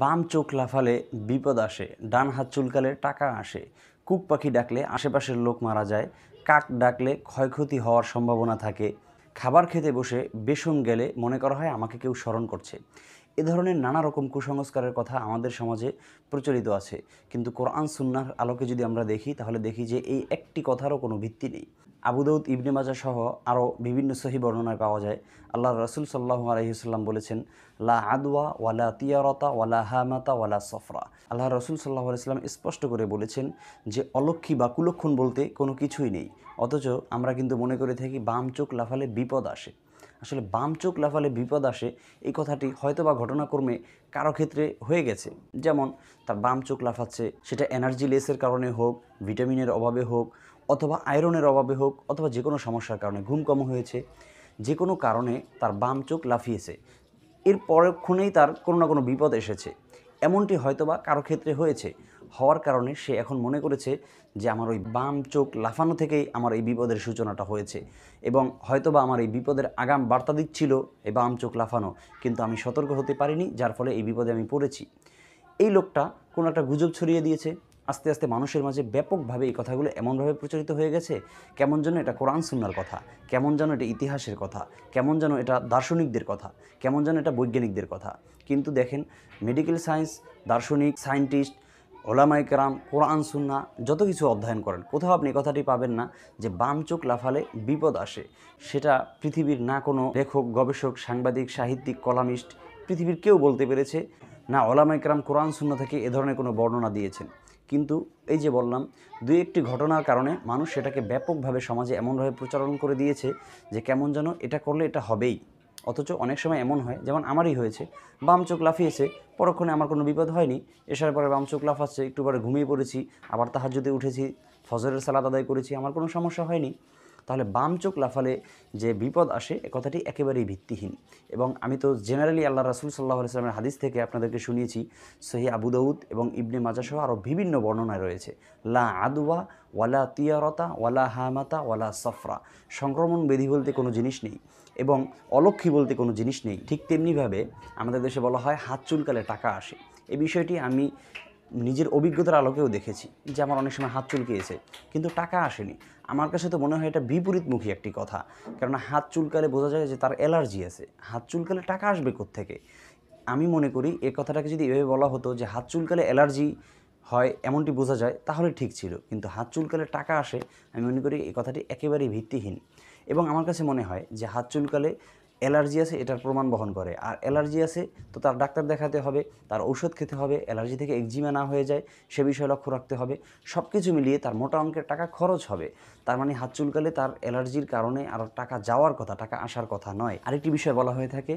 বাম চোখ লাফালে বিপদ আসে ডান হাত চুলকালে টাকা আসে কুক পাখি ডাকলে আশেপাশের লোক মারা যায় কাক ডাকলে ক্ষয়ক্ষতি হওয়ার সম্ভাবনা থাকে খাবার খেতে বসে বেসন গেলে মনে করা হয় আমাকে কেউ স্মরণ করছে এ ধরনের নানা রকম কুসংস্কারের কথা আমাদের সমাজে প্রচলিত আছে কিন্তু কোরআন সুন্নার আলোকে যদি আমরা দেখি তাহলে দেখি যে এই একটি কথারও কোনো ভিত্তি নেই আবুদৌদ ইবনে মাজা সহ আরও বিভিন্ন সহি বর্ণনায় পাওয়া যায় আল্লাহ রসুল সাল্লাহ আলহিহাল্লাম বলেছেন লা আদওয়া ওয়ালা তিয়ারতা ওয়ালা হামাতা ওয়ালা সফরা আল্লাহ রসুল সাল্লাহ আলাইসাল্লাম স্পষ্ট করে বলেছেন যে অলক্ষী বা কুলক্ষণ বলতে কোনো কিছুই নেই অথচ আমরা কিন্তু মনে করে থাকি বাম চোখ লাফালে বিপদ আসে আসলে বাম চোখ লাফালে বিপদ আসে এই কথাটি হয়তো বা ঘটনাক্রমে কারো ক্ষেত্রে হয়ে গেছে যেমন তার বাম চোখ লাফাচ্ছে সেটা এনার্জি লেসের কারণে হোক ভিটামিনের অভাবে হোক অথবা আয়রনের অভাবে হোক অথবা যে কোনো সমস্যার কারণে ঘুম কম হয়েছে যে কোনো কারণে তার বাম চোখ লাফিয়েছে এর পরক্ষণেই তার কোনো না কোনো বিপদ এসেছে এমনটি হয়তোবা কারো ক্ষেত্রে হয়েছে হওয়ার কারণে সে এখন মনে করেছে যে আমার ওই বাম চোখ লাফানো থেকেই আমার এই বিপদের সূচনাটা হয়েছে এবং হয়তোবা আমার এই বিপদের আগাম বার্তা দিচ্ছিল এই বাম চোখ লাফানো কিন্তু আমি সতর্ক হতে পারিনি যার ফলে এই বিপদে আমি পড়েছি এই লোকটা কোনো একটা গুজব ছড়িয়ে দিয়েছে আস্তে আস্তে মানুষের মাঝে ব্যাপকভাবে এই কথাগুলো এমনভাবে প্রচারিত হয়ে গেছে কেমন যেন এটা কোরআন সুন্নার কথা কেমন যেন এটা ইতিহাসের কথা কেমন যেন এটা দার্শনিকদের কথা কেমন যেন এটা বৈজ্ঞানিকদের কথা কিন্তু দেখেন মেডিকেল সায়েন্স দার্শনিক সায়েন্টিস্ট ওলামাই কোরআন সুন্না যত কিছু অধ্যয়ন করেন কোথাও আপনি কথাটি পাবেন না যে বাম চোখ লাফালে বিপদ আসে সেটা পৃথিবীর না কোনো লেখক গবেষক সাংবাদিক সাহিত্যিক কলামিস্ট পৃথিবীর কেউ বলতে পেরেছে না ওলামাই কোরআন সুন্না থেকে এ ধরনের কোনো বর্ণনা দিয়েছেন কিন্তু এই যে বললাম দুই একটি ঘটনার কারণে মানুষ সেটাকে ব্যাপকভাবে সমাজে এমনভাবে প্রচারণ করে দিয়েছে যে কেমন যেন এটা করলে এটা হবেই অথচ অনেক সময় এমন হয় যেমন আমারই হয়েছে বাম চোখ লাফিয়েছে পরক্ষণে আমার কোনো বিপদ হয়নি এসার পরে বাম চোখ লাফাচ্ছে একটু পরে ঘুমিয়ে পড়েছি আবার তাহার যদি উঠেছি ফজরের সালাদ আদায় করেছি আমার কোনো সমস্যা হয়নি তাহলে বাম চোখ লাফালে যে বিপদ আসে এ কথাটি একেবারেই ভিত্তিহীন এবং আমি তো জেনারেলি আল্লাহ রাসুল সাল্লাহ সাল্লামের হাদিস থেকে আপনাদেরকে শুনিয়েছি সহি আবুদাউদ এবং ইবনে মাজাসহ আরও বিভিন্ন বর্ণনায় রয়েছে লা আদুয়া ওয়ালা তিয়ারতা ওয়ালা হামাতা ওয়ালা সফরা সংক্রমণ বেধি বলতে কোনো জিনিস নেই এবং অলক্ষী বলতে কোনো জিনিস নেই ঠিক তেমনিভাবে আমাদের দেশে বলা হয় হাত চুলকালে টাকা আসে এই বিষয়টি আমি নিজের অভিজ্ঞতার আলোকেও দেখেছি যে আমার অনেক সময় হাত চুলকিয়েছে কিন্তু টাকা আসেনি আমার কাছে তো মনে হয় এটা বিপরীতমুখী একটি কথা কেননা হাত চুলকালে বোঝা যায় যে তার অ্যালার্জি আছে হাত চুলকালে টাকা আসবে থেকে আমি মনে করি এ কথাটাকে যদি এভাবে বলা হতো যে হাত চুলকালে অ্যালার্জি হয় এমনটি বোঝা যায় তাহলে ঠিক ছিল কিন্তু হাত চুলকালে টাকা আসে আমি মনে করি এই কথাটি একেবারেই ভিত্তিহীন এবং আমার কাছে মনে হয় যে হাত চুলকালে অ্যালার্জি আছে এটার প্রমাণ বহন করে আর অ্যালার্জি আছে তো তার ডাক্তার দেখাতে হবে তার ঔষধ খেতে হবে অ্যালার্জি থেকে একজিমা না হয়ে যায় সে বিষয়ে লক্ষ্য রাখতে হবে সব কিছু মিলিয়ে তার মোটা অঙ্কের টাকা খরচ হবে তার মানে হাত চুলকালে তার অ্যালার্জির কারণে আর টাকা যাওয়ার কথা টাকা আসার কথা নয় আরেকটি বিষয় বলা হয়ে থাকে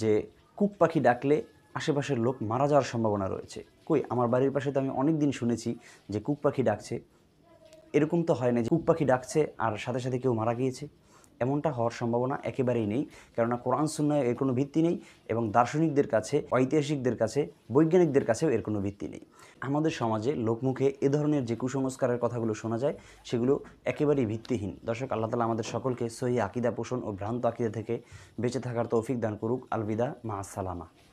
যে কুক পাখি ডাকলে আশেপাশের লোক মারা যাওয়ার সম্ভাবনা রয়েছে কই আমার বাড়ির পাশে তো আমি অনেক দিন শুনেছি যে কুক পাখি ডাকছে এরকম তো হয় না যে কুক পাখি ডাকছে আর সাথে সাথে কেউ মারা গিয়েছে এমনটা হওয়ার সম্ভাবনা একেবারেই নেই কেননা কোরআন সুন্নায় এর কোনো ভিত্তি নেই এবং দার্শনিকদের কাছে ঐতিহাসিকদের কাছে বৈজ্ঞানিকদের কাছেও এর কোনো ভিত্তি নেই আমাদের সমাজে লোকমুখে এ ধরনের যে কুসংস্কারের কথাগুলো শোনা যায় সেগুলো একেবারেই ভিত্তিহীন দর্শক আল্লাহ তালা আমাদের সকলকে সহি আকিদা পোষণ ও ভ্রান্ত আকিদা থেকে বেঁচে থাকার তৌফিক দান করুক আলবিদা মা সালামা